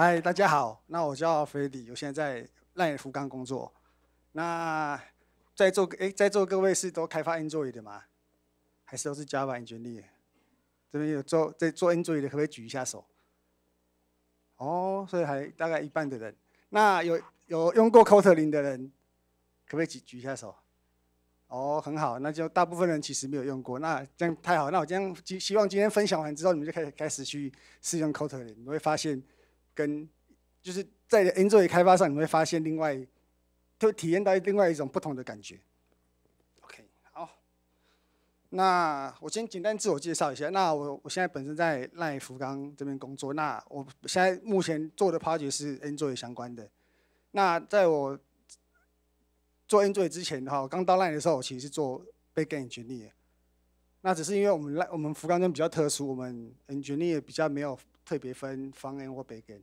嗨，大家好。那我叫 Freddy，我现在在赖尾福港工作。那在座诶，在座各位是都开发 Android 的吗？还是都是 Java、a n 这边有做在做 Android 的，可不可以举一下手？哦，所以还大概一半的人。那有有用过 Kotlin 的人，可不可以举举一下手？哦，很好，那就大部分人其实没有用过。那这样太好，那我今天希望今天分享完之后，你们就可以开始去试用 Kotlin，你会发现。跟就是在 Android 开发上，你会发现另外，会体验到另外一种不同的感觉。OK，好，那我先简单自我介绍一下。那我我现在本身在赖福冈这边工作。那我现在目前做的 project 是 Android 相关的。那在我做 Android 之前的话，我刚到赖的时候，我其实是做 Backend engineer。那只是因为我们赖我们福冈这边比较特殊，我们 engineer 也比较没有。特别分方案或 backend，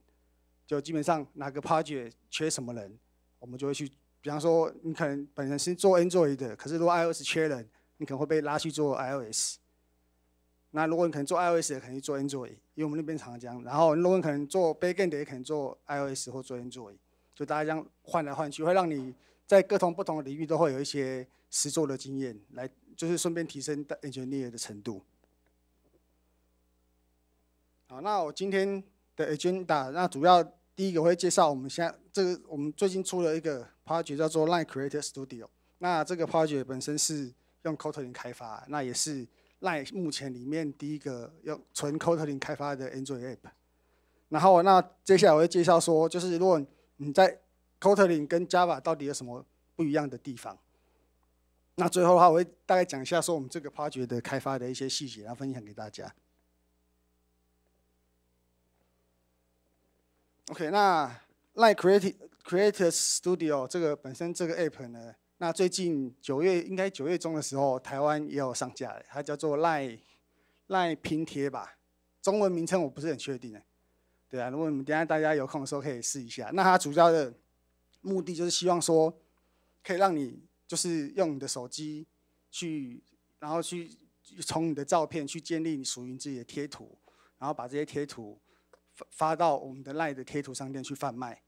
就基本上哪个 project 缺什么人，我们就会去。比方说，你可能本身是做 Android 的，可是如果 iOS 缺人，你可能会被拉去做 iOS。那如果你可能做 iOS 的，可定做 Android，因为我们那边常常样。然后如果你可能做 backend 的，也可能做 iOS 或做 Android，就大家这样换来换去，会让你在各种不同的领域都会有一些实做的经验，来就是顺便提升的 engineer 的程度。那我今天的 agenda，那主要第一个会介绍我们现在这个我们最近出了一个 project 叫做 l i n e Creator Studio。那这个 project 本身是用 Kotlin 开发，那也是 l i n e 目前里面第一个用纯 Kotlin 开发的 Android app。然后那接下来我会介绍说，就是如果你在 Kotlin 跟 Java 到底有什么不一样的地方。那最后的话，我会大概讲一下说我们这个 project 的开发的一些细节，然后分享给大家。OK，那 Light Creative Creators Studio 这个本身这个 App 呢，那最近九月应该九月中的时候，台湾也有上架了。它叫做 Light Light 拼贴吧，中文名称我不是很确定。对啊，如果你们等下大家有空的时候可以试一下。那它主要的目的就是希望说，可以让你就是用你的手机去，然后去从你的照片去建立你属于自己的贴图，然后把这些贴图。发到我们的赖的贴图商店去贩卖。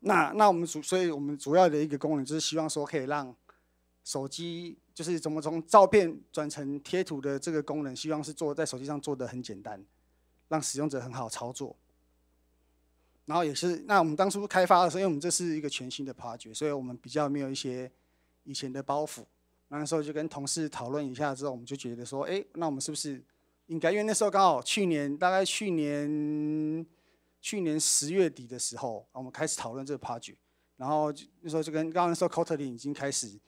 那那我们主，所以我们主要的一个功能就是希望说可以让手机，就是怎么从照片转成贴图的这个功能，希望是做在手机上做的很简单，让使用者很好操作。然后也是，那我们当初开发的时候，因为我们这是一个全新的发掘，所以我们比较没有一些以前的包袱。那时候就跟同事讨论一下之后，我们就觉得说，哎，那我们是不是？应该因为那时候刚好去年大概去年去年十月底的时候，我们开始讨论这个 project，然后那时候就跟刚刚说 Cotlin 已经开始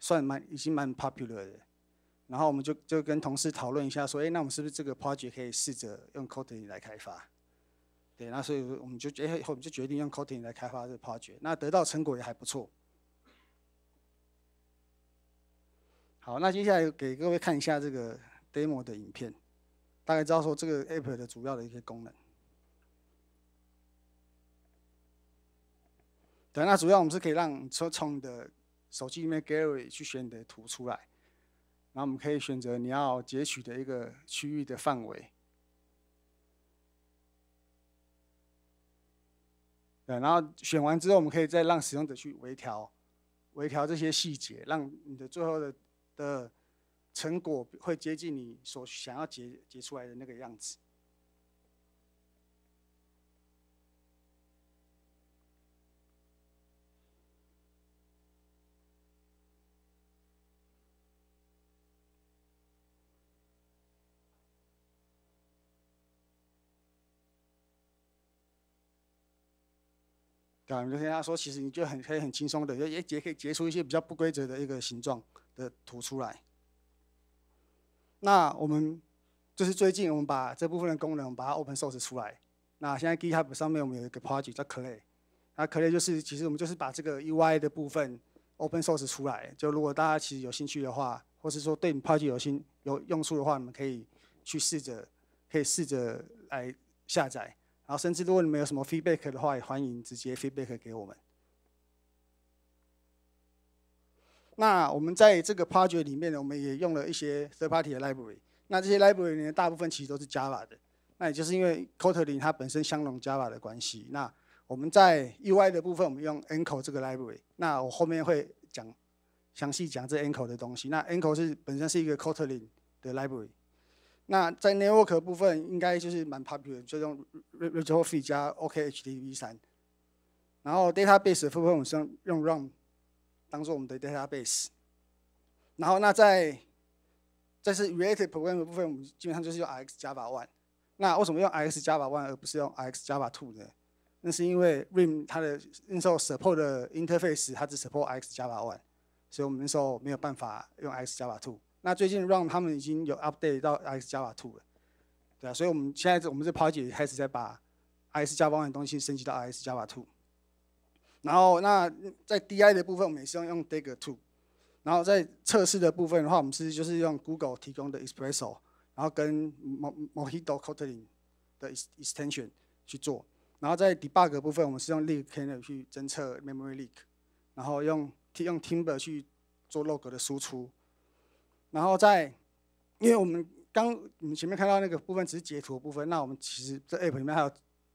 算蛮已经蛮 popular 的，然后我们就就跟同事讨论一下说，哎，那我们是不是这个 project 可以试着用 Cotlin 来开发？对，那所以我们就决定以后我们就决定用 Cotlin 来开发这个 project，那得到成果也还不错。好，那接下来给各位看一下这个 demo 的影片。大概知道说这个 app 的主要的一些功能，对，那主要我们是可以让从从的手机里面 gallery 去选你的图出来，然后我们可以选择你要截取的一个区域的范围，对，然后选完之后我们可以再让使用者去微调，微调这些细节，让你的最后的的。成果会接近你所想要结结出来的那个样子。感觉跟他说，其实你就很可以很轻松的，也也也可以结出一些比较不规则的一个形状的图出来。那我们就是最近，我们把这部分的功能把它 open source 出来。那现在 GitHub 上面我们有一个 project 叫 Clay，那 Clay 就是其实我们就是把这个 UI 的部分 open source 出来。就如果大家其实有兴趣的话，或是说对你们 project 有兴有用处的话，你们可以去试着可以试着来下载。然后甚至如果你们有什么 feedback 的话，也欢迎直接 feedback 给我们。那我们在这个 project 里面呢，我们也用了一些 third party 的 library。那这些 library 里面大部分其实都是 Java 的。那也就是因为 Kotlin 它本身相容 Java 的关系。那我们在 UI 的部分，我们用 Anko 这个 library。那我后面会讲详细讲这 Anko 的东西。那 Anko 是本身是一个 Kotlin 的 library。那在 network 部分，应该就是蛮 popular 就用 Retrofit 加 OkHttp 三。然后 database 部分我们用用 r u o m 当做我们的 database，然后那在，这是 reactive p r o g r a m 的部分，我们基本上就是用 Rx Java One。那为什么用 Rx Java One 而不是用 Rx Java Two 呢？那是因为 r i m 它的那时候 support 的 interface 它只 support Rx Java One，所以我们那时候没有办法用 Rx Java Two。那最近 Run 他们已经有 update 到 Rx Java Two 了，对啊，所以我们现在我们这是抛也开始在把 Rx Java One 的东西升级到 Rx Java Two。然后，那在 DI 的部分，我们也是用用 Dagger Two。然后在测试的部分的话，我们其实就是用 Google 提供的 Espresso，然后跟 Mo Mojito Kotlin 的 extension 去做。然后在 Debug 部分，我们是用 Leak Caner 去侦测 Memory Leak，然后用用 Timber 去做 log 的输出。然后在，因为我们刚我们前面看到那个部分只是截图的部分，那我们其实这 App 里面还有。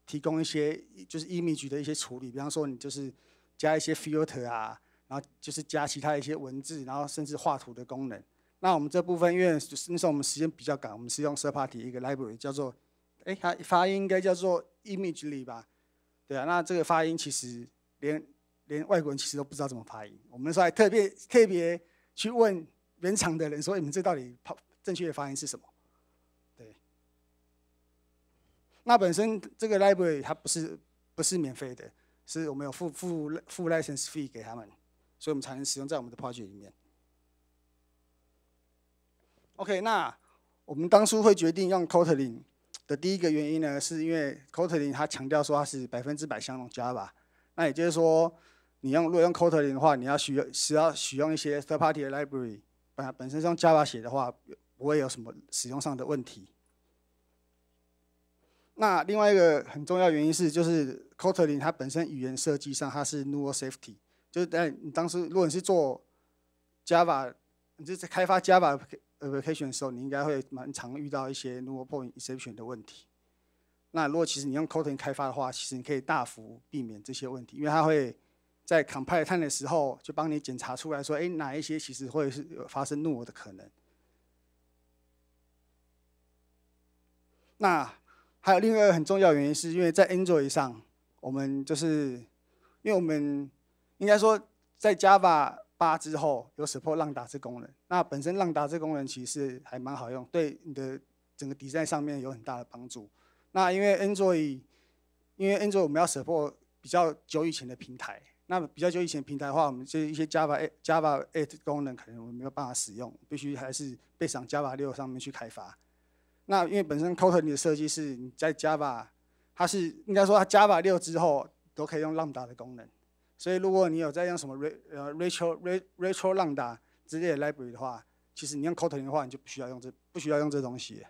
提供一些就是 Image 的一些处理，比方说你就是加一些 filter 啊，然后就是加其他一些文字，然后甚至画图的功能。那我们这部分因为就是那时候我们时间比较赶，我们是用 third party 一个 library 叫做，哎，它发音应该叫做 Image 里吧？对啊，那这个发音其实连连外国人其实都不知道怎么发音。我们候还特别特别去问原厂的人说，你们这到底正确的发音是什么？那本身这个 library 它不是不是免费的，是我们有付付付 license fee 给他们，所以我们才能使用在我们的 project 里面。OK，那我们当初会决定用 Kotlin 的第一个原因呢，是因为 Kotlin 它强调说它是百分之百相容 Java，那也就是说，你用如果用 Kotlin 的话，你要需需要使用一些 third party 的 library，本本身用 Java 写的话，不会有什么使用上的问题。那另外一个很重要原因是，就是 Kotlin 它本身语言设计上它是 null safety，就是在你当时如果你是做 Java，你是在开发 Java application 的时候，你应该会蛮常遇到一些 null p o i n t e x c e p t i o n 的问题。那如果其实你用 Kotlin 开发的话，其实你可以大幅避免这些问题，因为它会在 compile time 的时候就帮你检查出来，说哎哪一些其实会是发生 null 的可能。那还有另外一个很重要的原因，是因为在 Android 上，我们就是，因为我们应该说在 Java 八之后有 Support 浪打这功能。那本身浪打这功能其实还蛮好用，对你的整个底在上面有很大的帮助。那因为 Android，因为 Android 我们要 Support 比较久以前的平台，那比较久以前平台的话，我们这一些 Java 8、Java 8功能可能我们没有办法使用，必须还是备上 Java 六上面去开发。那因为本身 Kotlin 的设计是你在 Java，它是应该说它 Java 六之后都可以用 Lambda 的功能，所以如果你有在用什么 Ra 呃 r a c h o Ra r a c h o l Lambda library 的话，其实你用 Kotlin 的话，你就不需要用这不需要用这东西。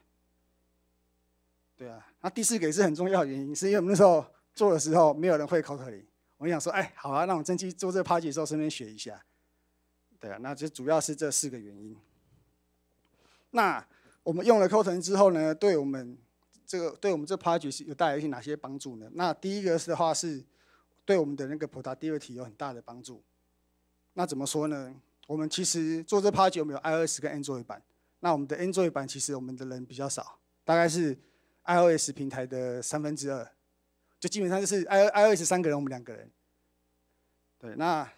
对啊，那第四个也是很重要的原因，是因为我们那时候做的时候没有人会 Kotlin，我想说哎好啊，那我趁机做这 party 的时候顺便学一下。对啊，那就主要是这四个原因。那。我们用了 k o t n 之后呢，对我们这个对我们这 project 是有带来一些哪些帮助呢？那第一个是的话是对我们的那个 product v 有很大的帮助。那怎么说呢？我们其实做这 project 我们有 iOS 跟 Android 版。那我们的 Android 版其实我们的人比较少，大概是 iOS 平台的三分之二，就基本上就是 i iOS 三个人，我们两个人。对，那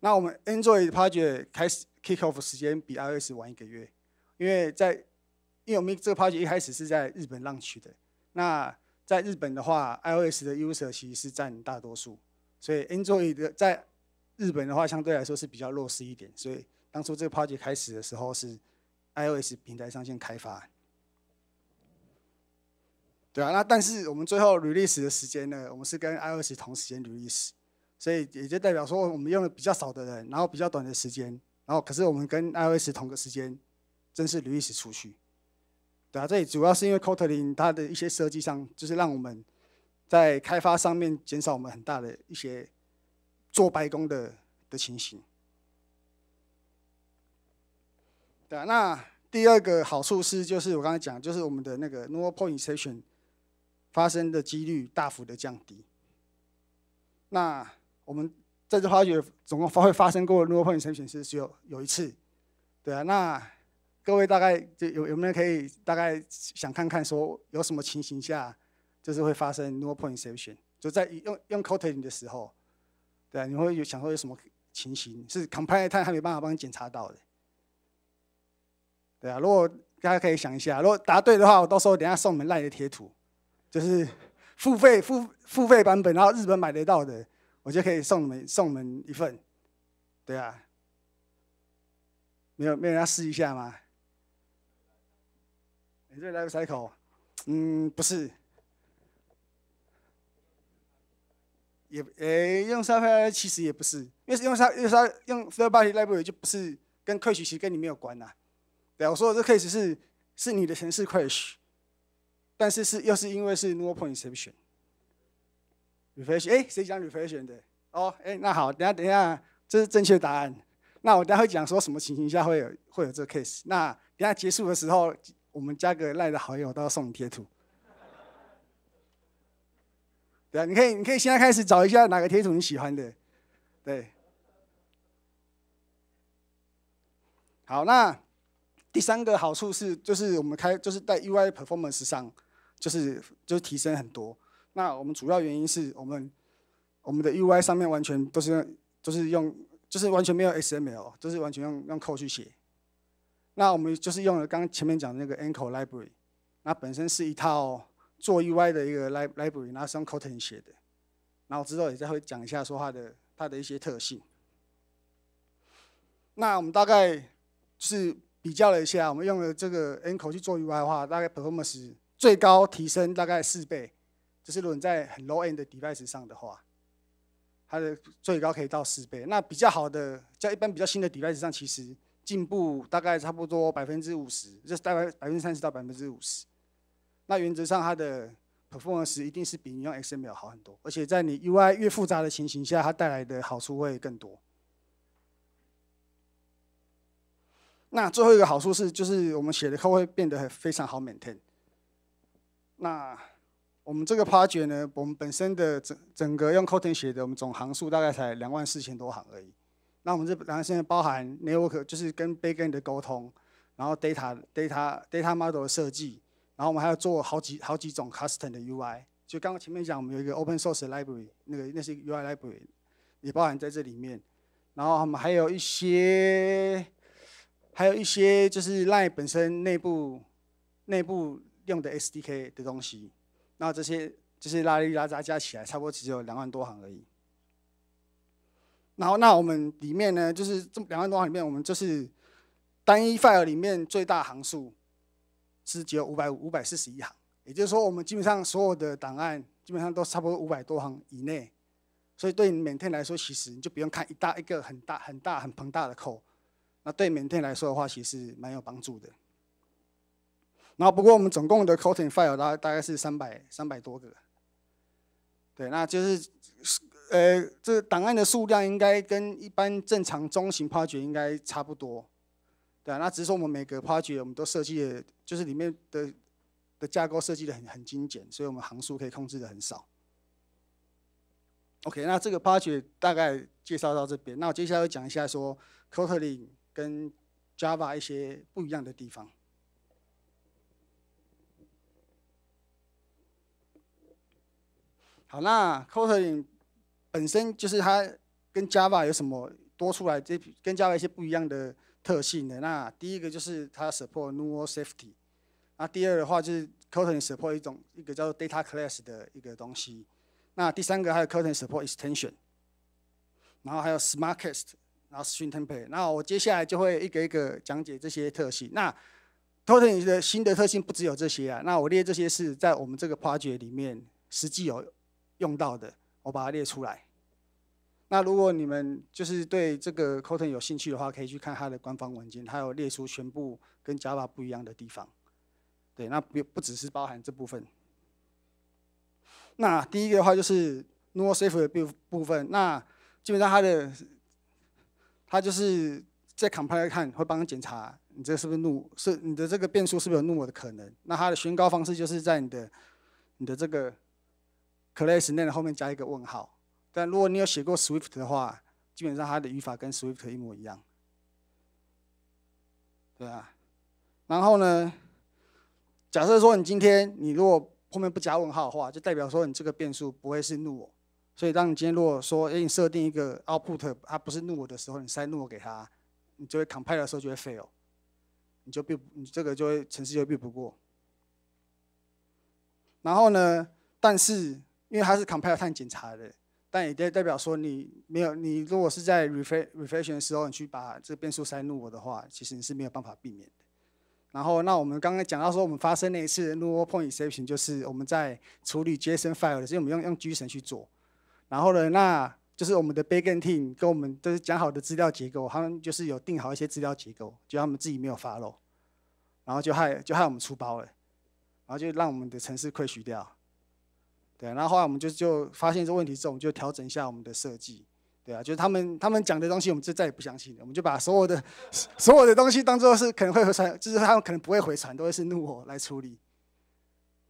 那我们 Android project 开始 kick off 时间比 iOS 晚一个月。因为在因为我们这个 project 一开始是在日本浪取的，那在日本的话，iOS 的 user 其实是占大多数，所以 Android 在日本的话相对来说是比较弱势一点，所以当初这个 project 开始的时候是 iOS 平台上先开发，对啊，那但是我们最后 release 的时间呢，我们是跟 iOS 同时间 release，所以也就代表说我们用的比较少的人，然后比较短的时间，然后可是我们跟 iOS 同个时间。真是屡试出去。对啊，这里主要是因为 c o t l i n 它的一些设计上，就是让我们在开发上面减少我们很大的一些做白工的的情形。对啊，那第二个好处是，就是我刚才讲，就是我们的那个 n o u a l p o i n t i n e e r t i o n 发生的几率大幅的降低。那我们在这发掘总共发会发生过 n u a l p o i n t e n s e r t i o n 是只有有一次，对啊，那。各位大概就有有没有人可以大概想看看说有什么情形下就是会发生 no point e x c e c t i o n 就在用用 Kotlin 的时候，对啊，你会有想说有什么情形是 compile time 还没办法帮你检查到的，对啊，如果大家可以想一下，如果答对的话，我到时候等下送你们烂的贴图，就是付费付付费版本，然后日本买得到的，我就可以送你们送你们一份，对啊，没有没有人要试一下吗？你这里来个 l e 嗯，不是，也诶，用三方其实也不是，因为用三用三用 third party library 就不是跟 crash 其实跟你没有关呐。对啊，我说的这 case 是是你的城市 crash，但是是又是因为是 n o point exception。refresh，哎，谁讲 refresh 的？哦，哎，那好，等下等下，这是正确答案。那我待会讲说什么情形下会有会有这 case？那等下结束的时候。我们加个赖的好友都要送你贴图，对啊，你可以你可以现在开始找一下哪个贴图你喜欢的，对。好，那第三个好处是，就是我们开就是在 UI performance 上，就是就是提升很多。那我们主要原因是我们我们的 UI 上面完全都是都是用就是完全没有 SML，就是完全用用 code 去写。那我们就是用了刚前面讲的那个 NCO library，那本身是一套做 UI 的一个 library，那是用 c o t t i n 写的，然后之后也再会讲一下说它的它的一些特性。那我们大概是比较了一下，我们用了这个 NCO 去做 UI 的话，大概 performance 最高提升大概四倍，就是如果你在很 low end 的 device 上的话，它的最高可以到四倍。那比较好的，在一般比较新的 device 上，其实。进步大概差不多百分之五十，就是大概百分之三十到百分之五十。那原则上，它的 performance 一定是比你用 XML 好很多，而且在你 UI 越复杂的情形下，它带来的好处会更多。那最后一个好处是，就是我们写的 code 会变得非常好 maintain。那我们这个 project 呢，我们本身的整整个用 Kotlin 写的，我们总行数大概才两万四千多行而已。那我们这两在包含 network，就是跟 backend 的沟通，然后 data，data，data model 的设计，然后我们还要做好几好几种 custom 的 UI。就刚刚前面讲，我们有一个 open source library，那个那是 UI library，也包含在这里面。然后我们还有一些还有一些就是 l i n e 本身内部内部用的 SDK 的东西。那这些这些拉拉杂加起来，差不多只有两万多行而已。然后，那我们里面呢，就是这两万多行里面，我们就是单一 file 里面最大行数是只有五百五五百四十一行。也就是说，我们基本上所有的档案基本上都差不多五百多行以内。所以对你缅甸来说，其实你就不用看一大一个很大很大很庞大的扣。那对缅甸来说的话，其实蛮有帮助的。然后，不过我们总共的 c o t i n g file 大大概是三百三百多个。对，那就是。呃，这档案的数量应该跟一般正常中型 c 掘应该差不多，对啊。那只是说我们每个 c 掘我们都设计的，就是里面的的架构设计的很很精简，所以我们行数可以控制的很少。OK，那这个 c 掘大概介绍到这边，那我接下来会讲一下说 Kotlin 跟 Java 一些不一样的地方。好，那 Kotlin 本身就是它跟 Java 有什么多出来，这跟 Java 一些不一样的特性的。那第一个就是它 support null safety，那第二的话就是 Cotlin support 一种一个叫做 data class 的一个东西，那第三个还有 Cotlin support extension，然后还有 smart cast，然后 string template。那我接下来就会一个一个讲解这些特性。那 Cotlin 的新的特性不只有这些啊，那我列这些是在我们这个 project 里面实际有用到的，我把它列出来。那如果你们就是对这个 c o t o i n 有兴趣的话，可以去看它的官方文件，它有列出全部跟 Java 不一样的地方。对，那不不只是包含这部分。那第一个的话就是 n o safe 的部部分，那基本上它的它就是在 compile r 看会帮你检查你这是不是 n 是你的这个变数是不是有 n 我的可能。那它的宣告方式就是在你的你的这个 class name 后面加一个问号。但如果你有写过 Swift 的话，基本上它的语法跟 Swift 一模一样，对啊。然后呢，假设说你今天你如果后面不加问号的话，就代表说你这个变数不会是怒我。所以当你今天如果说哎你设定一个 output 它不是怒我的时候，你塞怒我给他，你就会 compile 的时候就会 fail，你就避你这个就会程式就避不过。然后呢，但是因为它是 compile time 检查的。但也代代表说，你没有你如果是在 refresh refreshion 的时候，你去把这个变速塞入我的话，其实你是没有办法避免的。然后，那我们刚刚讲到说，我们发生那一次 n u l point exception，就是我们在处理 JSON file，时候，我们用用 JSON 去做。然后呢，那就是我们的 backend team 跟我们都是讲好的资料结构，他们就是有定好一些资料结构，就他们自己没有发漏，然后就害就害我们出包了，然后就让我们的程式亏虚掉。对，然后后来我们就就发现这问题之后，我们就调整一下我们的设计，对啊，就是他们他们讲的东西，我们就再也不相信了。我们就把所有的所有的东西当做是可能会回传，就是他们可能不会回传，都会是怒火来处理，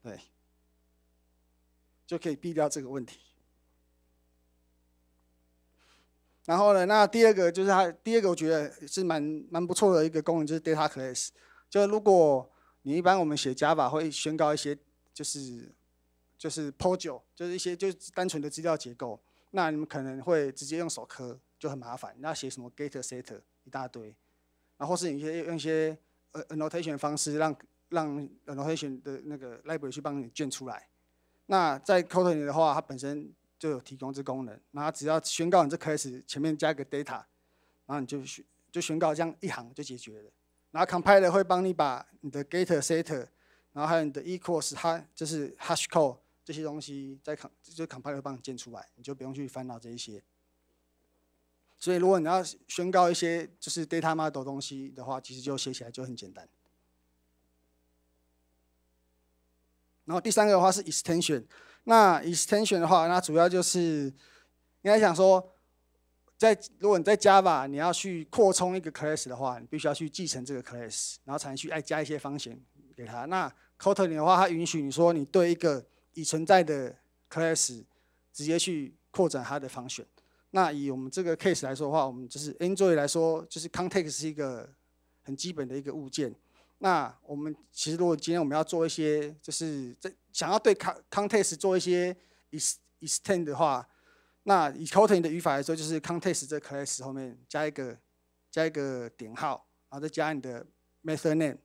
对，就可以避掉这个问题。然后呢，那第二个就是它第二个我觉得是蛮蛮不错的一个功能，就是 d a t a c l e s s 就如果你一般我们写 Java 会宣告一些，就是。就是 POJO，就是一些就是单纯的资料结构，那你们可能会直接用手刻，就很麻烦，那写什么 getter s e t 一大堆，然后是有些用一些呃 annotation 方式让让 annotation 的那个 library 去帮你卷出来。那在 Cotlin 的话，它本身就有提供这功能，那只要宣告你这开始前面加一个 data，然后你就宣就宣告这样一行就解决了，然后 compiler 会帮你把你的 getter s e t 然后还有你的 equals 它就是 hashcode。这些东西在 c o m 就 compiler 帮你建出来，你就不用去烦恼这一些。所以如果你要宣告一些就是 data 嘛的东西的话，其实就写起来就很简单。然后第三个的话是 extension，那 extension 的话，那主要就是，应该想说，在如果你在 Java 你要去扩充一个 class 的话，你必须要去继承这个 class，然后才能去爱加一些方形给他。那 Cotlin 的话，它允许你说你对一个已存在的 class 直接去扩展它的 function。那以我们这个 case 来说的话，我们就是 enjoy 来说，就是 context 是一个很基本的一个物件。那我们其实如果今天我们要做一些，就是在想要对 cont context 做一些 extend 的话，那以 Kotlin 的语法来说，就是 context 这 class 后面加一个加一个点号，然后再加你的 method name，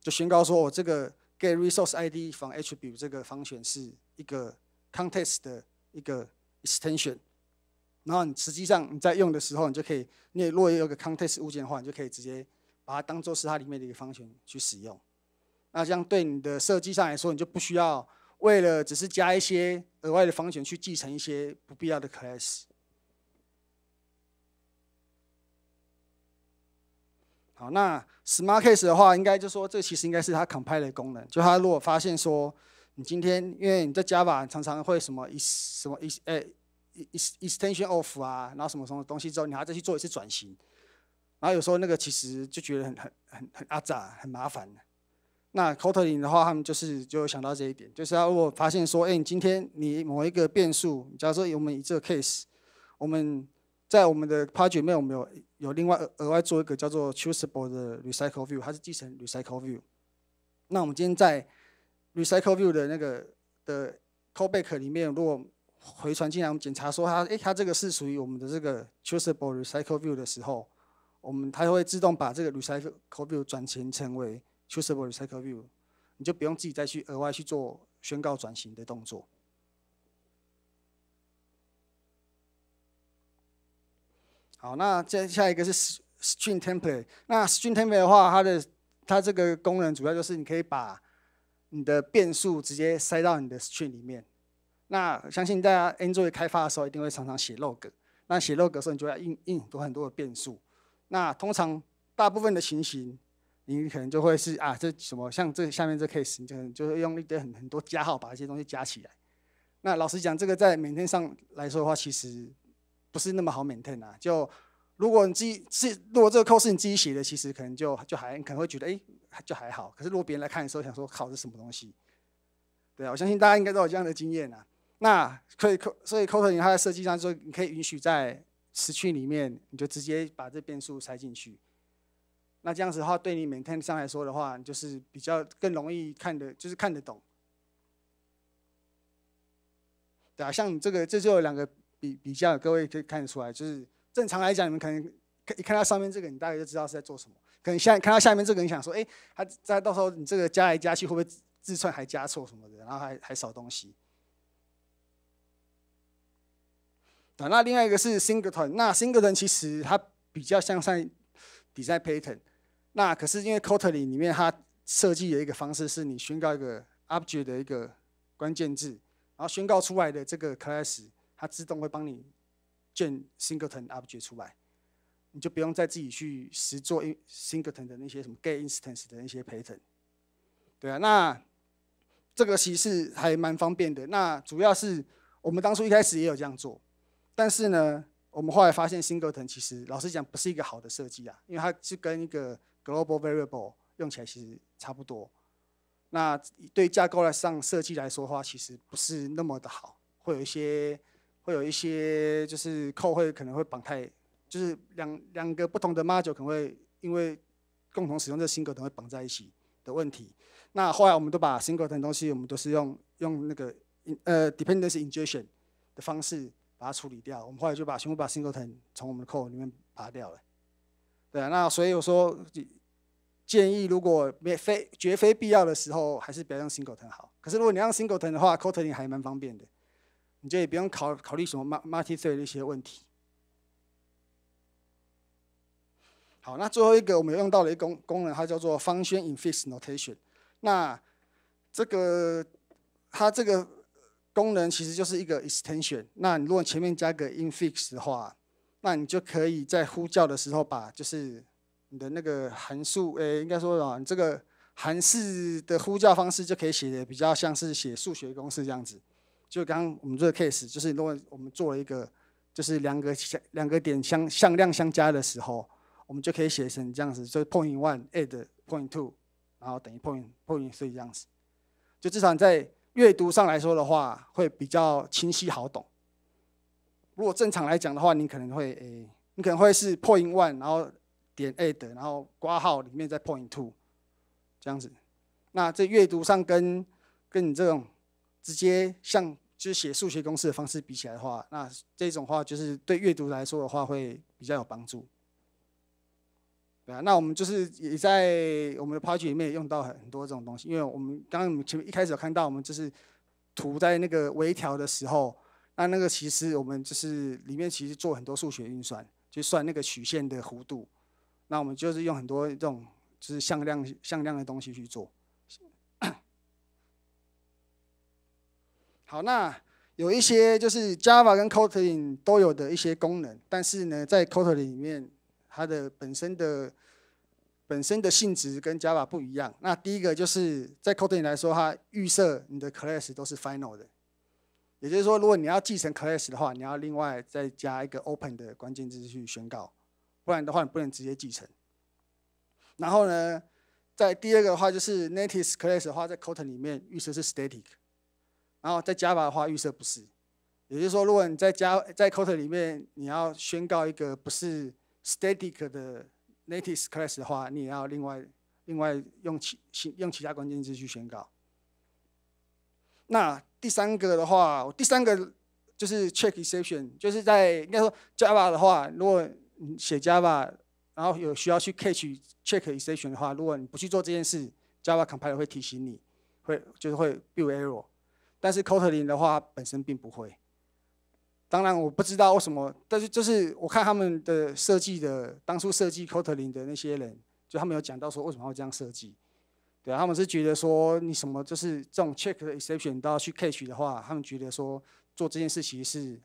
就宣告说我这个。Get resource ID from attribute 这个方选是一个 context 的一个 extension，然后你实际上你在用的时候，你就可以，你若有个 context 物件的话，你就可以直接把它当做是它里面的一个方选去使用。那这样对你的设计上来说，你就不需要为了只是加一些额外的方选去继承一些不必要的 class。好，那 smart case 的话，应该就说这其实应该是它 compile 的功能，就它如果发现说你今天因为你在 v 吧，常常会什么 is 什么 is 诶 is extension o f 啊，然后什么什么东西之后，你还再去做一次转型，然后有时候那个其实就觉得很很很很阿杂，很麻烦的。那 Kotlin 的话，他们就是就想到这一点，就是他如果发现说，哎，你今天你某一个变数，假如说我们以这个 case，我们在我们的 project 面我们有。有另外额外做一个叫做 Chooseable 的 Recycle View，它是继承 Recycle View。那我们今天在 Recycle View 的那个的 callback 里面，如果回传进来我们检查说它，哎，它这个是属于我们的这个 Chooseable Recycle View 的时候，我们它会自动把这个 Recycle View 转型成为 Chooseable Recycle View，你就不用自己再去额外去做宣告转型的动作。好，那接下一个是 String Template。那 String Template 的话，它的它这个功能主要就是你可以把你的变数直接塞到你的 String 里面。那相信大家 Android 开发的时候，一定会常常写 Log。那写 Log 时候，你就要印印很多很多的变数。那通常大部分的情形，你可能就会是啊，这什么像这下面这 case，你就就会用一堆很很多加号把这些东西加起来。那老实讲，这个在每天上来说的话，其实。不是那么好 maintain 啊，就如果你自己是如果这个扣是你自己写的，其实可能就就还可能会觉得，哎，就还好。可是如果别人来看的时候，想说，靠，这什么东西？对啊，我相信大家应该都有这样的经验啊。那可以，扣，所以扣 k o t 它在设计上说，你可以允许在词句里面，你就直接把这变数塞进去。那这样子的话，对你 maintain 上来说的话，就是比较更容易看的，就是看得懂。对啊，像这个，这就两个。比比较，各位可以看得出来，就是正常来讲，你们可能看看到上面这个，你大概就知道是在做什么。可能下看到下面这个，你想说，哎，他在到时候你这个加来加去，会不会自串还加错什么的，然后还还少东西。啊，那另外一个是 singleton，那 singleton 其实它比较像在 design pattern。那可是因为 Kotlin 里面它设计的一个方式，是你宣告一个 object 的一个关键字，然后宣告出来的这个 class。它自动会帮你建 singleton object 出来，你就不用再自己去实做一 singleton 的那些什么 get instance 的那些 pattern。对啊，那这个其实还蛮方便的。那主要是我们当初一开始也有这样做，但是呢，我们后来发现 singleton 其实老实讲不是一个好的设计啊，因为它是跟一个 global variable 用起来其实差不多。那对架构来上设计来说的话，其实不是那么的好，会有一些。会有一些就是扣会可能会绑太，就是两两个不同的 module 可能会因为共同使用这个 s i n g l e t 会绑在一起的问题。那后来我们都把 s i n g l e t 东西，我们都是用用那个呃 dependency injection 的方式把它处理掉。我们后来就把全部把 s i n g l e t 从我们的 code 里面拔掉了。对啊，那所以我说建议如果没非绝非必要的时候，还是不要用 s i n g l e t 好。可是如果你用 s i n g l e t 的话 c o d i n 还蛮方便的。你就也不用考考虑什么 m 马 t m i 的一些问题。好，那最后一个我们用到了一个功功能，它叫做方圈 infix notation。那这个它这个功能其实就是一个 extension。那你如果前面加个 infix 的话，那你就可以在呼叫的时候把就是你的那个函数，诶，应该说啊，你这个函数的呼叫方式就可以写的比较像是写数学公式这样子。就刚刚我们这个 case，就是如果我们做了一个，就是两个相两个点相向量相加的时候，我们就可以写成这样子，就 point one add point two，然后等于 point point three 这样子。就至少在阅读上来说的话，会比较清晰好懂。如果正常来讲的话，你可能会诶，你可能会是 point one，然后点 add，然后挂号里面再 point two，这样子。那在阅读上跟跟你这种。直接像就是写数学公式的方式比起来的话，那这种话就是对阅读来说的话会比较有帮助，对啊。那我们就是也在我们的 p r t 里面也用到很多这种东西，因为我们刚刚前面一开始有看到我们就是图在那个微调的时候，那那个其实我们就是里面其实做很多数学运算，就算那个曲线的弧度，那我们就是用很多这种就是向量向量的东西去做。好，那有一些就是 Java 跟 Kotlin 都有的一些功能，但是呢，在 Kotlin 里面，它的本身的本身的性质跟 Java 不一样。那第一个就是在 Kotlin 来说，它预设你的 class 都是 final 的，也就是说，如果你要继承 class 的话，你要另外再加一个 open 的关键字去宣告，不然的话你不能直接继承。然后呢，在第二个的话就是 native class 的话，在 Kotlin 里面预设是 static。然后在 Java 的话，预设不是，也就是说，如果你在 Java 在 Cot 里面，你要宣告一个不是 static 的 native class 的话，你也要另外另外用其用其他关键字去宣告。那第三个的话，第三个就是 check exception，就是在应该说 Java 的话，如果你写 Java，然后有需要去 catch check exception 的话，如果你不去做这件事，Java compiler 会提醒你，会就是会 build error。但是 Kotlin 的话本身并不会，当然我不知道为什么，但是就是我看他们的设计的当初设计 Kotlin 的那些人，就他们有讲到说为什么会这样设计，对啊，他们是觉得说你什么就是这种 check exception 到去 catch 的话，他们觉得说做这件事情是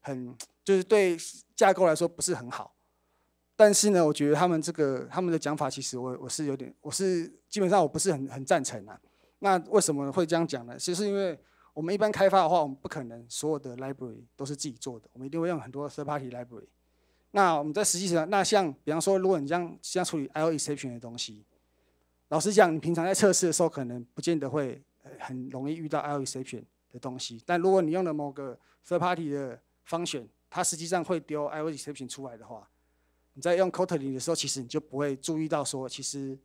很就是对架构来说不是很好，但是呢，我觉得他们这个他们的讲法其实我我是有点我是基本上我不是很很赞成啊，那为什么会这样讲呢？其实因为我们一般开发的话，我们不可能所有的 library 都是自己做的，我们一定会用很多 third party library。那我们在实际上，那像比方说，如果你这样这样处理 IO exception 的东西，老实讲，你平常在测试的时候，可能不见得会很容易遇到 IO exception 的东西。但如果你用了某个 third party 的 function，它实际上会丢 IO exception 出来的话，你在用 Kotlin 的时候，其实你就不会注意到说，其实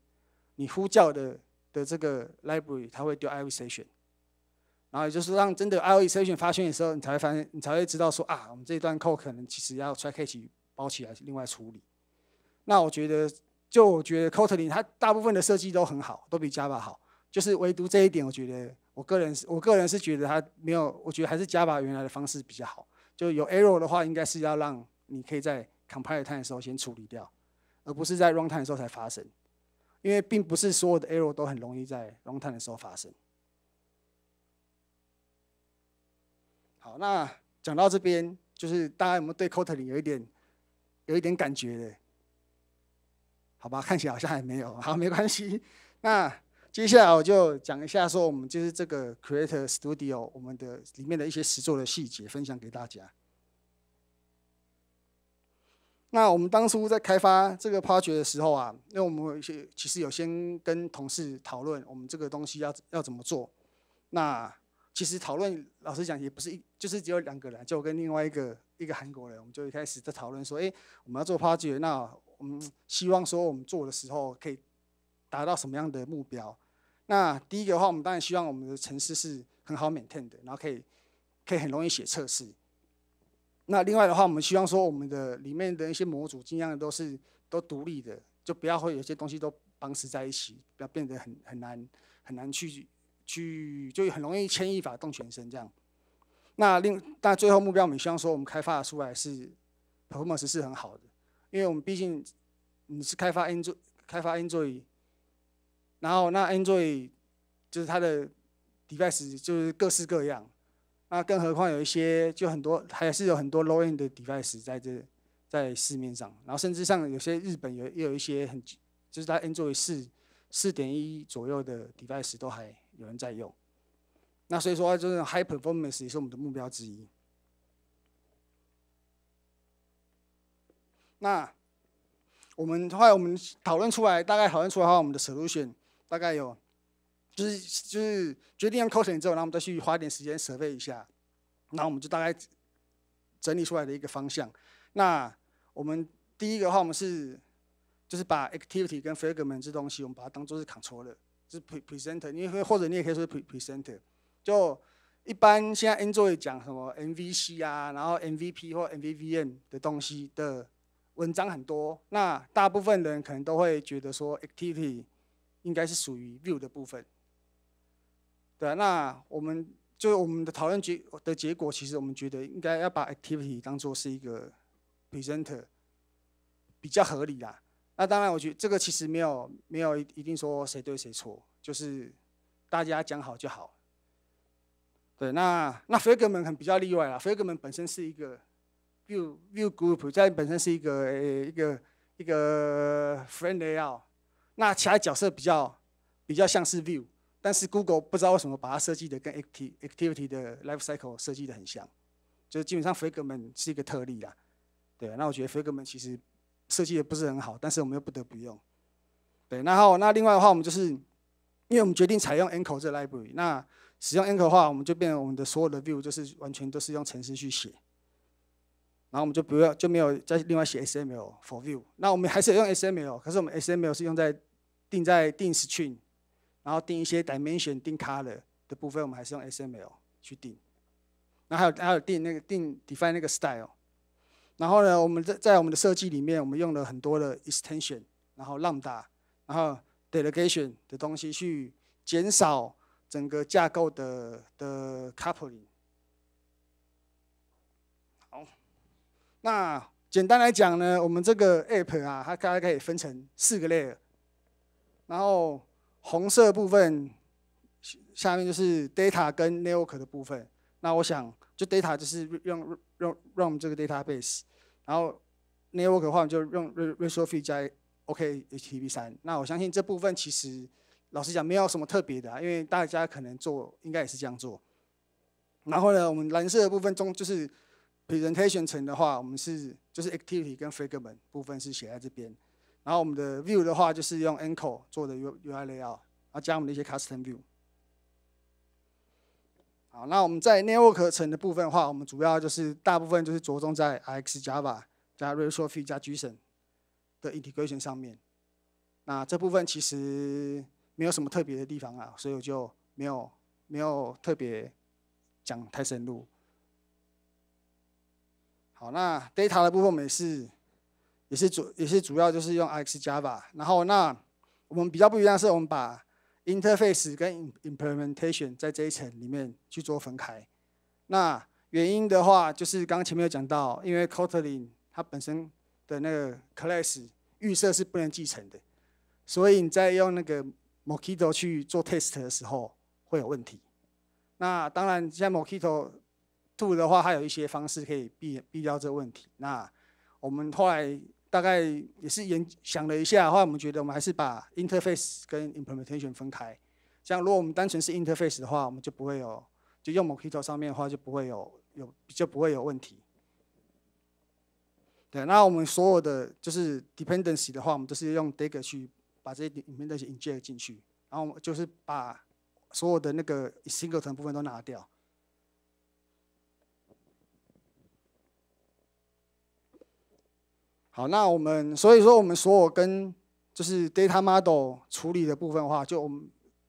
你呼叫的的这个 library 它会丢 IO exception。然后就是让真的 I/O exception 发现的时候，你才会发现，你才会知道说啊，我们这一段 code 可能其实要 try catch 包起来，另外处理。那我觉得，就我觉得 Kotlin 它大部分的设计都很好，都比 Java 好。就是唯独这一点，我觉得我个人我个人是觉得它没有，我觉得还是 Java 原来的方式比较好。就有 error 的话，应该是要让你可以在 compile time 的时候先处理掉，而不是在 run time 的时候才发生。因为并不是所有的 error 都很容易在 run time 的时候发生。好，那讲到这边，就是大家有没有对 Kotlin 有一点有一点感觉的？好吧，看起来好像还没有，好，没关系。那接下来我就讲一下，说我们就是这个 Creator Studio 我们的里面的一些实作的细节，分享给大家。那我们当初在开发这个 project 的时候啊，因为我们其实有先跟同事讨论，我们这个东西要要怎么做，那。其实讨论，老实讲也不是一，就是只有两个人，就我跟另外一个一个韩国人，我们就一开始在讨论说，哎，我们要做 p u z z l 那我们希望说我们做的时候可以达到什么样的目标？那第一个的话，我们当然希望我们的城市是很好 maintain 的，然后可以可以很容易写测试。那另外的话，我们希望说我们的里面的一些模组尽量都是都独立的，就不要会有些东西都绑死在一起，不要变得很很难很难去。去就很容易牵一发动全身这样。那另但最后目标，我们希望说我们开发出来是 performance 是很好的，因为我们毕竟你是开发 Android 开发 Android，然后那 Android 就是它的 device 就是各式各样。那更何况有一些就很多还是有很多 low-end 的 device 在这在市面上，然后甚至上有些日本有也有一些很就是在 Android 四四点一左右的 device 都还。有人在用，那所以说就是 high performance 也是我们的目标之一。那我们后来我们讨论出来，大概讨论出来的话，我们的 solution 大概有，就是就是决定要 c o t t i n g 之后，然后我们再去花一点时间 survey 一下，然后我们就大概整理出来的一个方向。那我们第一个话，我们是就是把 activity 跟 fragment 这东西，我们把它当做是 controller。是 presenter，因为或者你也可以说 presenter，就一般现在 Android 讲什么 MVC 啊，然后 MVP 或 MVVM 的东西的文章很多，那大部分人可能都会觉得说 Activity 应该是属于 View 的部分，对啊，那我们就我们的讨论结的，结果其实我们觉得应该要把 Activity 当做是一个 presenter，比较合理啦。那当然，我觉这个其实没有没有一定说谁对谁错，就是大家讲好就好。对，那那 f r a m e n t 很比较例外啦 f r a m e n t 本身是一个 View View Group，在本身是一个诶一个一个 Fragment 啊。那其他角色比较比较像是 View，但是 Google 不知道为什么把它设计的跟 Activity Activity 的 Life Cycle 设计的很像，就是基本上 f r a m e n t 是一个特例啦。对，那我觉得 f r a m e n t 其实。设计也不是很好，但是我们又不得不用。对，然后那另外的话，我们就是，因为我们决定采用 Anchor 这 library，那使用 Anchor 的话，我们就变成我们的所有的 View 就是完全都是用程式去写。然后我们就不要就没有再另外写 SML for View。那我们还是用 SML，可是我们 SML 是用在定在定 String，然后定一些 Dimension、定 Color 的部分，我们还是用 SML 去定。那还有还有定那个定 Define 那个 Style。然后呢，我们在在我们的设计里面，我们用了很多的 extension，然后 Lambda，然后 Delegation 的东西去减少整个架构的的 Coupling。好，那简单来讲呢，我们这个 App 啊，它大概可以分成四个 Layer。然后红色部分下面就是 Data 跟 Network 的部分。那我想。就 data 就是用用用这个 database，然后 network 的话我们就用 Resouf 加 OKHTTP 三。那我相信这部分其实老实讲没有什么特别的，因为大家可能做应该也是这样做。然后呢，我们蓝色的部分中就是 presentation 层的话，我们是就是 activity 跟 fragment 部分是写在这边。然后我们的 view 的话就是用 anchor 做的 UI layout，后加我们的一些 custom view。好，那我们在 network 层的部分的话，我们主要就是大部分就是着重在 x Java 加 r e u r o e i t 加 Gson 的 integration 上面。那这部分其实没有什么特别的地方啊，所以我就没有没有特别讲太深入。好，那 data 的部分也是也是主也是主要就是用 x Java，然后那我们比较不一样是我们把 Interface 跟 implementation 在这一层里面去做分开，那原因的话就是刚刚前面有讲到，因为 Kotlin 它本身的那个 class 预设是不能继承的，所以你在用那个 Mockito 去做 test 的时候会有问题。那当然，像 Mockito Two 的话，还有一些方式可以避避掉这个问题。那我们后来。大概也是研想了一下的话，我们觉得我们还是把 interface 跟 implementation 分开。像如果我们单纯是 interface 的话，我们就不会有，就用 Mockito 上面的话就不会有有，就不会有问题。对，那我们所有的就是 dependency 的话，我们都是用 Dagger 去把这些 dependency inject 进去，然后就是把所有的那个 singleton 部分都拿掉。好，那我们所以说，我们所有跟就是 data model 处理的部分的话，就我们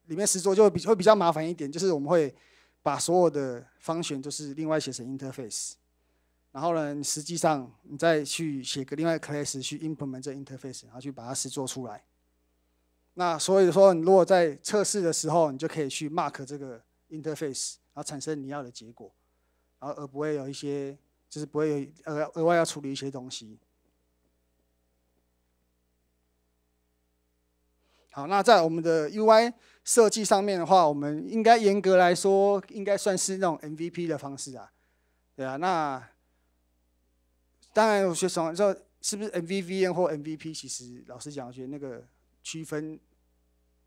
里面实做就会比会比较麻烦一点，就是我们会把所有的方选就是另外写成 interface，然后呢，实际上你再去写个另外 class 去 implement 这 interface，然后去把它实做出来。那所以说，你如果在测试的时候，你就可以去 mark 这个 interface，然后产生你要的结果，然后而不会有一些就是不会有额额外要处理一些东西。好，那在我们的 UI 设计上面的话，我们应该严格来说应该算是那种 MVP 的方式啊，对啊。那当然，我些什么之是不是 MVB 或 MVP？其实老实讲，我觉得那个区分，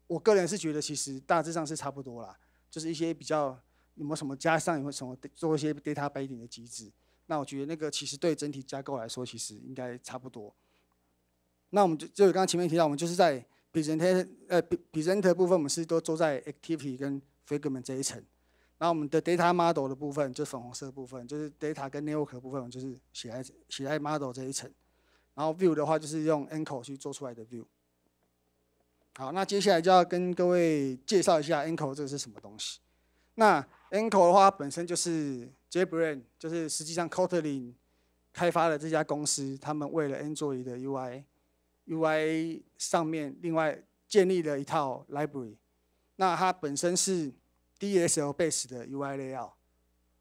我个人是觉得其实大致上是差不多啦。就是一些比较有没有什么加上有没有什么做一些 data binding 的机制，那我觉得那个其实对整体架构来说，其实应该差不多。那我们就就刚刚前面提到，我们就是在。p r e s e n t a t i o n 呃，Presenter 部分我们是都做在 Activity 跟 Fragment 这一层，然后我们的 Data Model 的部分就是粉红色部分，就是 Data 跟 Network 部分，就是喜爱喜爱 Model 这一层，然后 View 的话就是用 Anko 去做出来的 View。好，那接下来就要跟各位介绍一下 Anko 这个是什么东西。那 Anko 的话本身就是 j e t b r a i n 就是实际上 Kotlin 开发的这家公司，他们为了 Android 的 UI。UI 上面另外建立了一套 library，那它本身是 DSL b a s e 的 UI 类 t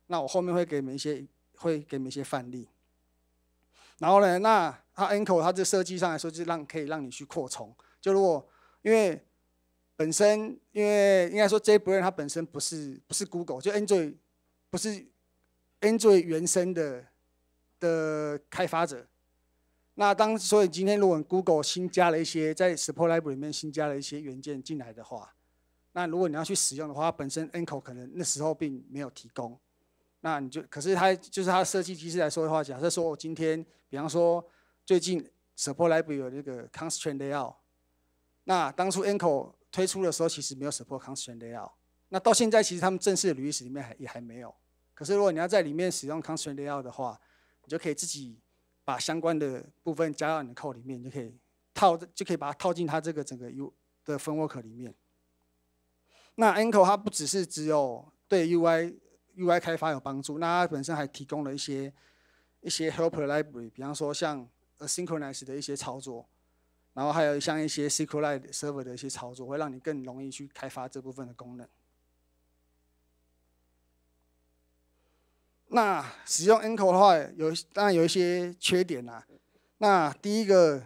那我后面会给你们一些会给你们一些范例。然后呢，那它 n 入 o 它这设计上来说，就是让可以让你去扩充。就如果因为本身因为应该说 JBrain 它本身不是不是 Google，就 Android 不是 Android 原生的的开发者。那当所以今天，如果 Google 新加了一些在 Support Library 里面新加了一些元件进来的话，那如果你要去使用的话，本身 a n c o r 可能那时候并没有提供。那你就可是它就是它的设计机制来说的话，假设说我今天，比方说最近 Support Library 有那个 Constraint Layout，那当初 a n c o r 推出的时候其实没有 Support Constraint Layout，那到现在其实他们正式的履历史里面还也还没有。可是如果你要在里面使用 Constraint Layout 的话，你就可以自己。把相关的部分加到你的 code 里面，就可以套，就可以把它套进它这个整个 U 的 framework 里面。那 a n c o 它不只是只有对 U I U I 开发有帮助，那它本身还提供了一些一些 helper library，比方说像 asynchronous 的一些操作，然后还有像一些 SQLite server 的一些操作，会让你更容易去开发这部分的功能。那使用 e n c o 的话，有当然有一些缺点啦。那第一个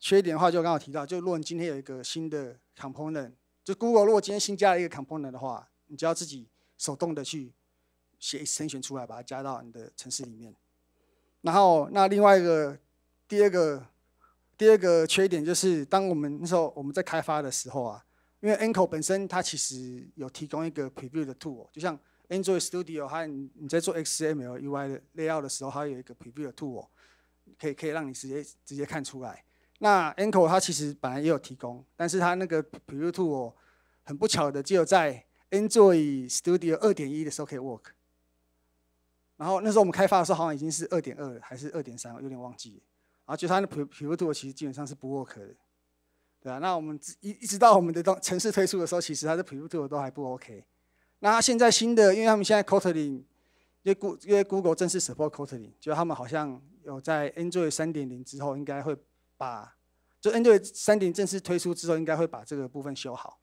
缺点的话，就刚刚提到，就如果你今天有一个新的 component，就 Google 如果今天新加了一个 component 的话，你就要自己手动的去写筛选出来，把它加到你的程式里面。然后那另外一个第二个第二个缺点就是，当我们那时候我们在开发的时候啊，因为 e n c o 本身它其实有提供一个 preview 的 tool，就像 Android Studio，有你在做 XML、UI 的 layout 的时候，它有一个 Preview Tool，可以可以让你直接直接看出来。那 n c k 它其实本来也有提供，但是它那个 Preview Tool 很不巧的只有在 Android Studio 2.1的时候可以 work。然后那时候我们开发的时候好像已经是2.2还是2.3，有点忘记。然后就它的 Preview Tool 其实基本上是不 work 的，对啊。那我们一一直到我们的城市推出的时候，其实它的 Preview Tool 都还不 OK。那现在新的，因为他们现在 Kotlin，因为 Google 正式 support Kotlin，就他们好像有在 Android 三点零之后，应该会把，就 Android 三点正式推出之后，应该会把这个部分修好。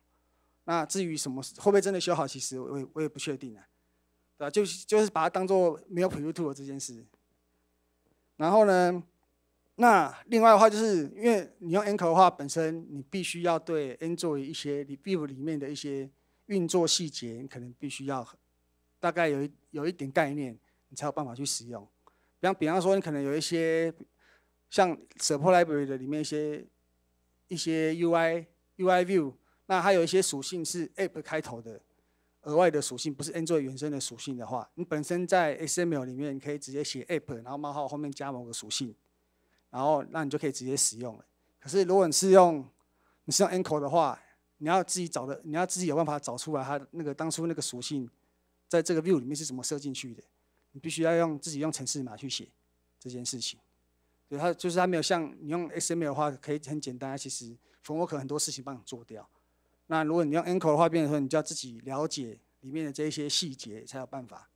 那至于什么会不会真的修好，其实我也我也不确定啊，对吧？就就是把它当做没有 Preview 这件事。然后呢，那另外的话，就是因为你用 Anchor 的话，本身你必须要对 Android 一些 b i v e 里面的一些。运作细节，你可能必须要大概有一有一点概念，你才有办法去使用。比方比方说，你可能有一些像 Support library 的里面一些一些 UI UI view，那它有一些属性是 app 开头的额外的属性，不是 Android 原生的属性的话，你本身在 x m l 里面你可以直接写 app，然后冒号后面加某个属性，然后那你就可以直接使用了。可是如果你是用你是用 anchor 的话，你要自己找的，你要自己有办法找出来，它那个当初那个属性在这个 view 里面是怎么设进去的。你必须要用自己用程式码去写这件事情。所以它就是它没有像你用 XML 的话，可以很简单。其实 Framework 很多事情帮你做掉。那如果你用 e n c o d 的话，变的时候你就要自己了解里面的这一些细节，才有办法，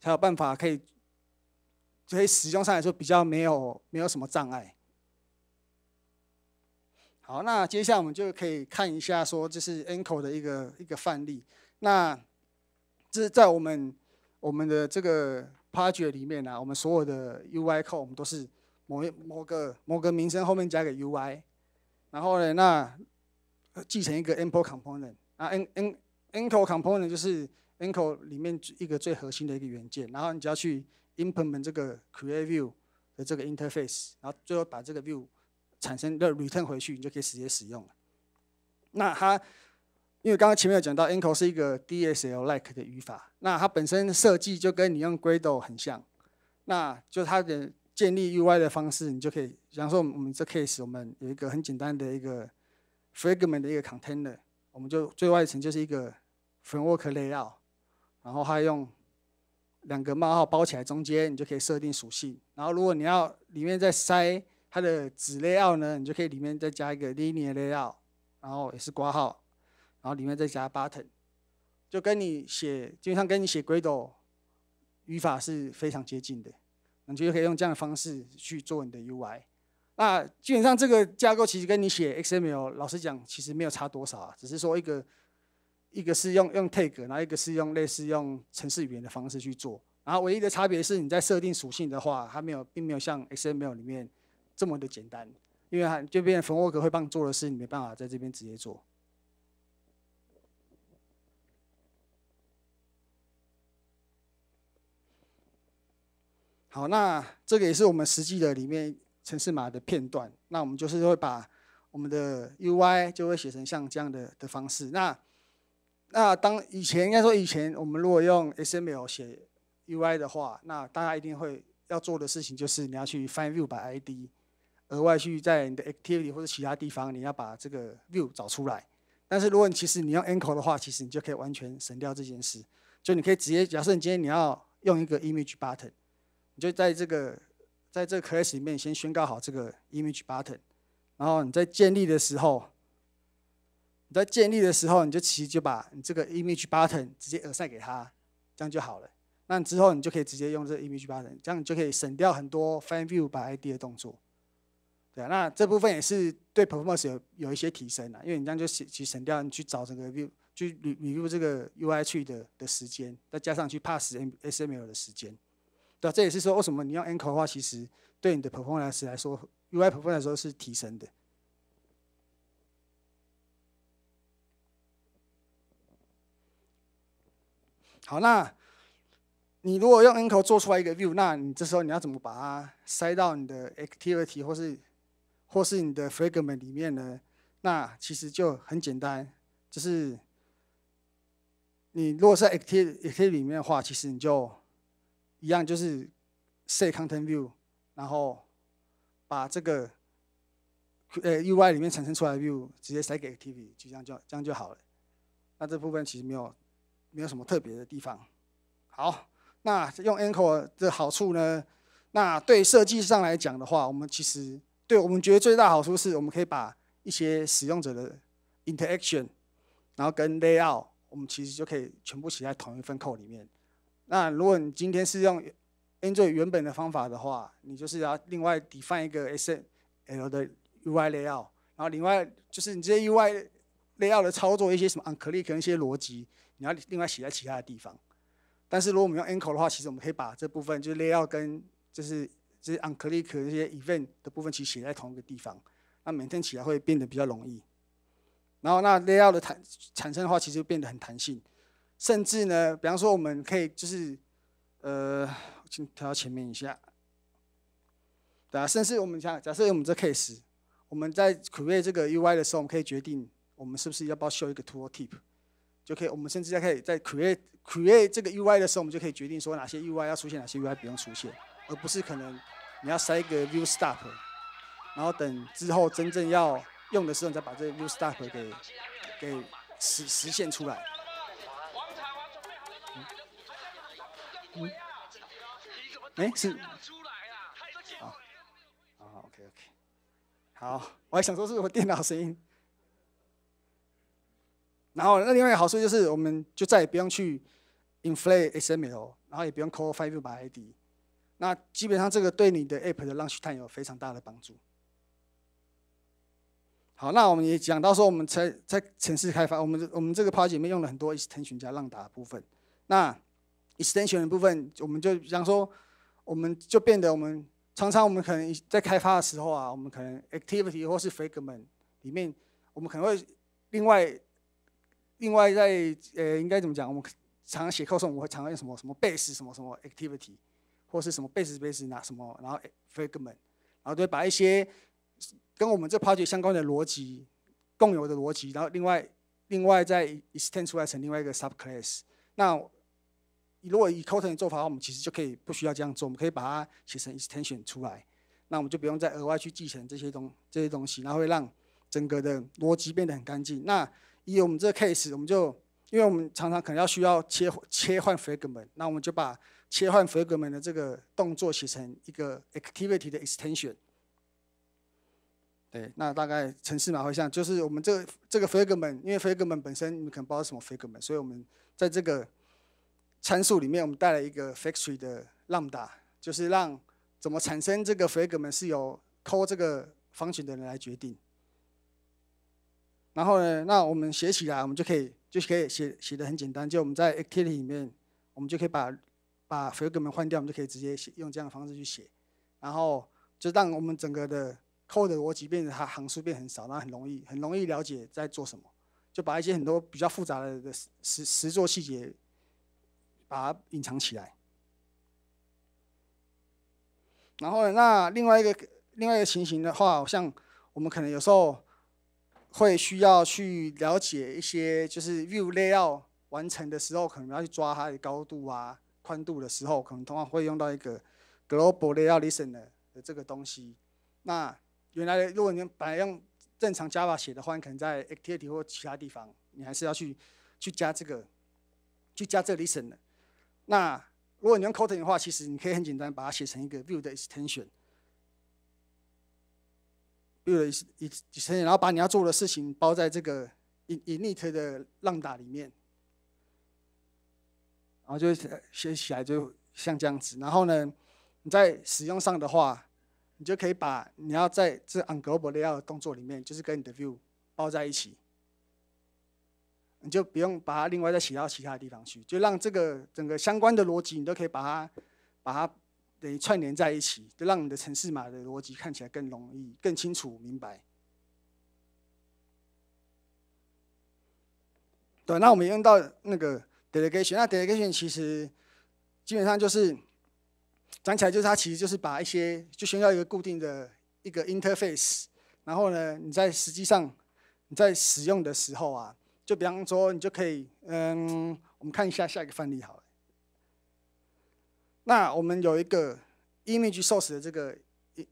才有办法可以，可以使用上来说比较没有没有什么障碍。好，那接下来我们就可以看一下，说这是 Encore 的一个一个范例。那这是在我们我们的这个 Page 里面啊，我们所有的 UI 控我们都是某一某个某个名称后面加个 UI，然后呢，那继承一个 e n c o r Component 啊 e n Encore Component 就是 Encore 里面一个最核心的一个元件，然后你只要去 Implement 这个 Create View 的这个 Interface，然后最后把这个 View。产生的 return 回去，你就可以直接使用了。那它，因为刚刚前面有讲到，Encore 是一个 DSL-like 的语法，那它本身设计就跟你用 Gradle 很像。那就它的建立 UI 的方式，你就可以，比方说我们这 case，我们有一个很简单的一个 fragment 的一个 container，我们就最外层就是一个 framework layout，然后还用两个冒号包起来，中间你就可以设定属性。然后如果你要里面再塞它的子类要呢，你就可以里面再加一个 LinearLayout，然后也是挂号，然后里面再加 Button，就跟你写基本上跟你写 Gradle 语法是非常接近的，你就可以用这样的方式去做你的 UI。那基本上这个架构其实跟你写 XML，老实讲其实没有差多少，只是说一个一个是用用 Tag，然后一个是用类似用程式语言的方式去做，然后唯一的差别是你在设定属性的话，它没有并没有像 XML 里面。这么的简单，因为就变，冯沃格会帮你做的事，你没办法在这边直接做。好，那这个也是我们实际的里面城市码的片段。那我们就是会把我们的 UI 就会写成像这样的的方式。那那当以前应该说以前我们如果用 SML 写 UI 的话，那大家一定会要做的事情就是你要去 find view by ID。额外去在你的 activity 或者其他地方，你要把这个 view 找出来。但是，如果你其实你用 anchor 的话，其实你就可以完全省掉这件事。就你可以直接假设你今天你要用一个 image button，你就在这个在这个 class 里面先宣告好这个 image button。然后你在建立的时候，你在建立的时候，你就其实就把你这个 image button 直接耳塞给他，这样就好了。那之后你就可以直接用这个 image button，这样你就可以省掉很多 f i n e view by id 的动作。对啊，那这部分也是对 performance 有有一些提升呐，因为你这样就省去省掉你去找整个 view，去捋捋入这个 UI 去的的时间，再加上去 p a s s m SML 的时间，对吧？这也是说为什么你用 Anchor 的话，其实对你的 performance 来说，UI performance 来说是提升的。好，那你如果用 Anchor 做出来一个 view，那你这时候你要怎么把它塞到你的 Activity 或是？或是你的 fragment 里面呢，那其实就很简单，就是你如果在 a c t i v e a c t i v e 里面的话，其实你就一样，就是 set content view，然后把这个呃 UI 里面产生出来的 view 直接塞给 activity，就这样就这样就好了。那这部分其实没有没有什么特别的地方。好，那用 anchor 的好处呢，那对设计上来讲的话，我们其实。对我们觉得最大好处是，我们可以把一些使用者的 interaction，然后跟 layout，我们其实就可以全部写在同一份 code 里面。那如果你今天是用 Android 原本的方法的话，你就是要另外 define 一个 S L 的 UI layout，然后另外就是你这些 UI layout 的操作一些什么 on click 那些逻辑，你要另外写在其他的地方。但是如果我们用 N c o 的话，其实我们可以把这部分就是 layout 跟就是这些 onclick 这些 event 的部分其实写在同一个地方，那每天起来会变得比较容易。然后那 layout 的弹产生的话，其实变得很弹性。甚至呢，比方说我们可以就是，呃，我先调到前面一下。对啊，甚至我们假假设用我们这 case，我们在 create 这个 UI 的时候，我们可以决定我们是不是要不要 show 一个 tool tip，就可以。我们甚至在可以在 create create 这个 UI 的时候，我们就可以决定说哪些 UI 要出现，哪些 UI 不用出现。而不是可能你要塞一个 view stop，然后等之后真正要用的时候，你再把这 view stop 给给实实现出来。嗯。哎，是。好。啊，OK，OK。好，我还想说是我电脑声音。然后那另外一个好处就是，我们就再也不用去 inflate XML，然后也不用 call f i v e by ID。那基本上这个对你的 App 的 Launch Time 有非常大的帮助。好，那我们也讲到说，我们在在城市开发，我们我们这个 project 里面用了很多 Extension 加浪打的部分。那 Extension 的部分，我们就比方说，我们就变得我们常常我们可能在开发的时候啊，我们可能 Activity 或是 Fragment 里面，我们可能会另外另外在呃应该怎么讲？我们常常写 code 时我我会常用什么什么 Base 什么什么 Activity。或是什么 base base 拿什么，然后 fragment，然后就把一些跟我们这 project 相关的逻辑共有的逻辑，然后另外另外再 extend 出来成另外一个 subclass。那如果以 C++ 的做法的话，我们其实就可以不需要这样做，我们可以把它写成 extension 出来，那我们就不用再额外去继承这些东这些东西，然后会让整个的逻辑变得很干净。那以我们这个 case，我们就因为我们常常可能要需要切切换 fragment，那我们就把切换 fragment 的这个动作写成一个 activity 的 extension。对，那大概程式码会像，就是我们这这个 fragment，因为 fragment 本身你可能不知道什么 fragment，所以我们在这个参数里面，我们带来一个 factory 的 d 打，就是让怎么产生这个 fragment 是由抠这个方形的人来决定。然后呢，那我们写起来，我们就可以就可以写写的很简单，就我们在 activity 里面，我们就可以把啊 f i g m e r 们换掉，我们就可以直接用这样的方式去写，然后就让我们整个的 code 的逻辑变得它行数变很少，然后很容易，很容易了解在做什么，就把一些很多比较复杂的的实实做细节把它隐藏起来。然后那另外一个另外一个情形的话，像我们可能有时候会需要去了解一些，就是 view l a y o u t 完成的时候，可能要去抓它的高度啊。宽度的时候，可能通常会用到一个 global listener 的这个东西。那原来如果你用本来用正常 Java 写的话，你可能在 activity 或其他地方，你还是要去去加这个，去加这个 listener。那如果你用 Kotlin 的话，其实你可以很简单把它写成一个 view 的 extension，view 的 extension，然后把你要做的事情包在这个 init 的浪打里面。然后就写起来就像这样子，然后呢，你在使用上的话，你就可以把你要在这 u n g a l a r 的动作里面，就是跟你的 View 包在一起，你就不用把它另外再写到其他地方去，就让这个整个相关的逻辑，你都可以把它把它等于串联在一起，就让你的城市码的逻辑看起来更容易、更清楚、明白。对，那我们用到那个。delegation，那 delegation 其实基本上就是讲起来就是它其实就是把一些就先要一个固定的一个 interface，然后呢，你在实际上你在使用的时候啊，就比方说你就可以，嗯，我们看一下下一个范例好了。那我们有一个 image source 的这个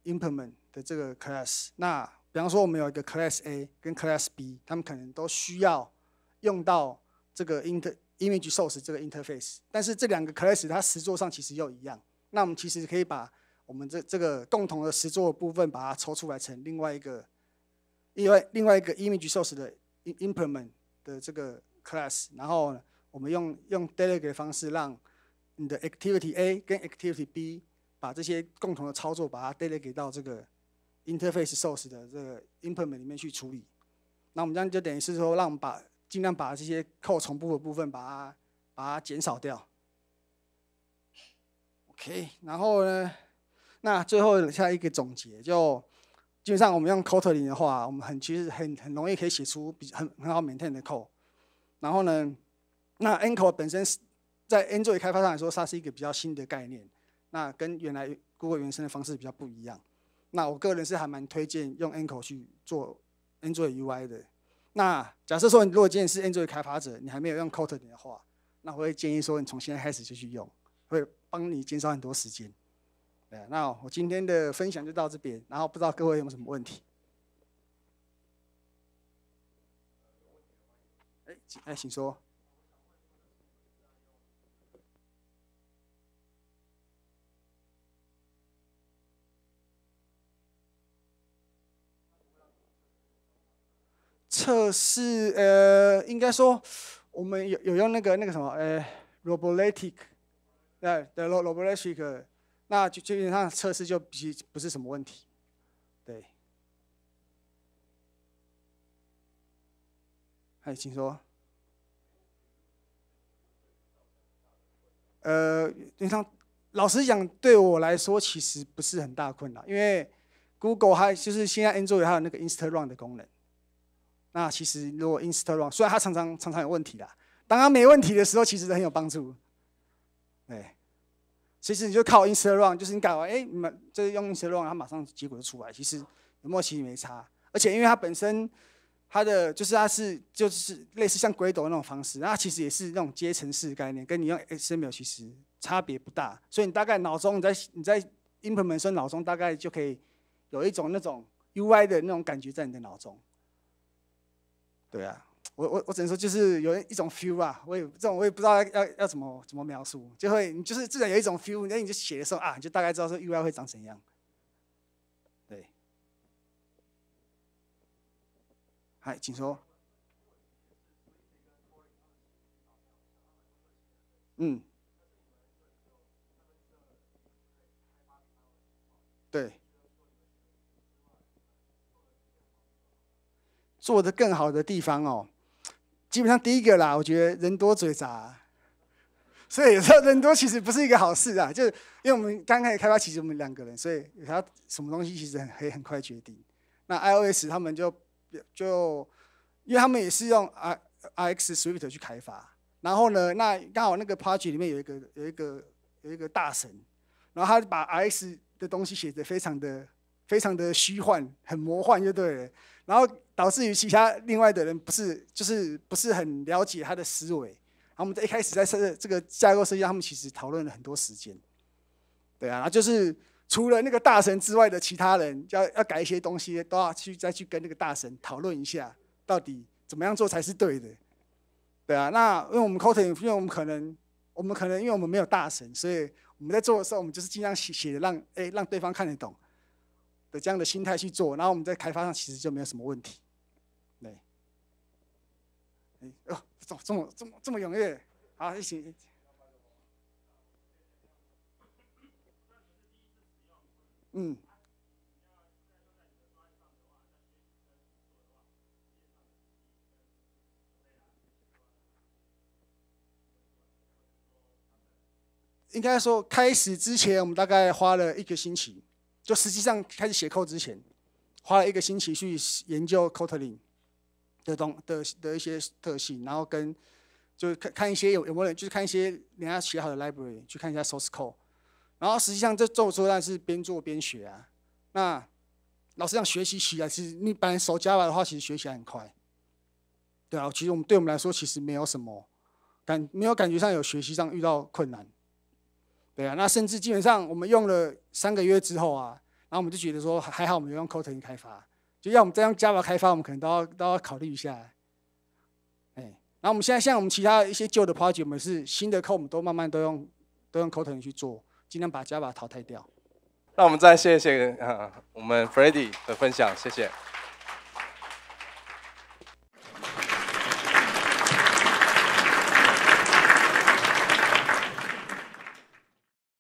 implement 的这个 class，那比方说我们有一个 class A 跟 class B，他们可能都需要用到这个 inter Image Source 这个 interface，但是这两个 class 它实作上其实又一样，那我们其实可以把我们这这个共同的实作部分把它抽出来成另外一个另外另外一个 Image Source 的 implement 的这个 class，然后我们用用 delegate 的方式，让你的 Activity A 跟 Activity B 把这些共同的操作把它 delegate 到这个 interface Source 的这个 implement 里面去处理，那我们这样就等于是说让我们把尽量把这些扣重复的部分把它把它减少掉。OK，然后呢，那最后下一个总结就基本上我们用 Kotlin 的话，我们很其实很很容易可以写出比很很好 maintain 的扣。然后呢，那 a n c o r 本身是在 Android 开发上来说，它是一个比较新的概念，那跟原来 Google 原生的方式比较不一样。那我个人是还蛮推荐用 a n c o r 去做 Android UI 的。那假设说，你如果今天是 Android 开发者，你还没有用 Kotlin 的话，那我会建议说，你从现在开始就去用，会帮你减少很多时间。哎，那我今天的分享就到这边，然后不知道各位有什么问题？哎，请哎请说。测试呃，应该说我们有有用那个那个什么呃，Robotic，哎的 Robotic，那就基本上测试就不是什么问题，对。哎，请说。呃，你像，老实讲，对我来说其实不是很大困难，因为 Google 还就是现在 Android 还有那个 i n s t a g r a m 的功能。那其实如果 i n s t a g r a m 虽然它常常常常有问题啦，当它没问题的时候，其实很有帮助。对，其实你就靠 i n s t a g r a m 就是你改完，哎，你们这用 i n s t a g r a m 它马上结果就出来。其实默契没差，而且因为它本身它的就是它是就是类似像 g 斗 i d 那种方式，那其实也是那种阶层式概念，跟你用 XML 其实差别不大。所以你大概脑中你在你在 implement 时脑中大概就可以有一种那种 UI 的那种感觉在你的脑中。对啊，我我我只能说，就是有一种 feel 啊，我也这种，我也不知道要要怎么怎么描述，就会你就是自然有一种 feel，那你就写的时候啊，你就大概知道说 UI 会长怎样。对。嗨，请说。嗯。做的更好的地方哦，基本上第一个啦，我觉得人多嘴杂，所以有时候人多其实不是一个好事啊。就是因为我们刚开始开发，其实我们两个人，所以他什么东西其实很可以很快决定。那 iOS 他们就就，因为他们也是用 i iX Swift 去开发，然后呢，那刚好那个 party 里面有一个有一个有一个大神，然后他把 i X 的东西写的非常的非常的虚幻，很魔幻就对。了。然后导致于其他另外的人不是就是不是很了解他的思维，然后我们在一开始在设这个架构设计上，他们其实讨论了很多时间，对啊，然后就是除了那个大神之外的其他人，要要改一些东西，都要去再去跟那个大神讨论一下，到底怎么样做才是对的，对啊，那因为我们 c o t i n 因为我们可能我们可能因为我们没有大神，所以我们在做的时候，我们就是尽量写写的让哎让对方看得懂。的这样的心态去做，然后我们在开发上其实就没有什么问题。对，哎，哦，么这么、这么、这么踊跃，好，一起。嗯，应该说开始之前，我们大概花了一个星期。就实际上开始写 code 之前，花了一个星期去研究 Kotlin 的东的的一些特性，然后跟就看看一些有有没有，人，就是看一些人家写好的 library 去看一下 source code，然后实际上这做出来是边做边学啊。那老实讲，学习起来实你本来熟 Java 的话，其实学习很快，对啊。其实我们对我们来说其实没有什么，感没有感觉上有学习上遇到困难。对啊，那甚至基本上我们用了三个月之后啊，然后我们就觉得说还好，我们有用 Kotlin 开发，就要我们再用 Java 开发，我们可能都要都要考虑一下。哎，然后我们现在像我们其他一些旧的 project，我们是新的课，我们都慢慢都用都用 Kotlin 去做，尽量把 Java 淘汰掉。那我们再谢谢啊，我们 Freddy 的分享，谢谢。